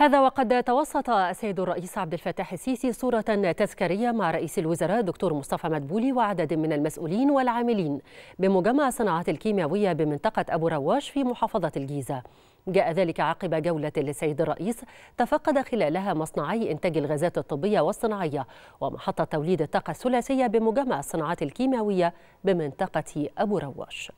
هذا وقد توسط السيد الرئيس عبد الفتاح السيسي صورة تذكارية مع رئيس الوزراء دكتور مصطفى مدبولي وعدد من المسؤولين والعاملين بمجمع صناعات الكيماوية بمنطقة أبو رواش في محافظة الجيزة جاء ذلك عقب جولة للسيد الرئيس تفقد خلالها مصنعي إنتاج الغازات الطبية والصناعية ومحطة توليد الطاقة الثلاثية بمجمع الصناعات الكيماوية بمنطقة أبو رواش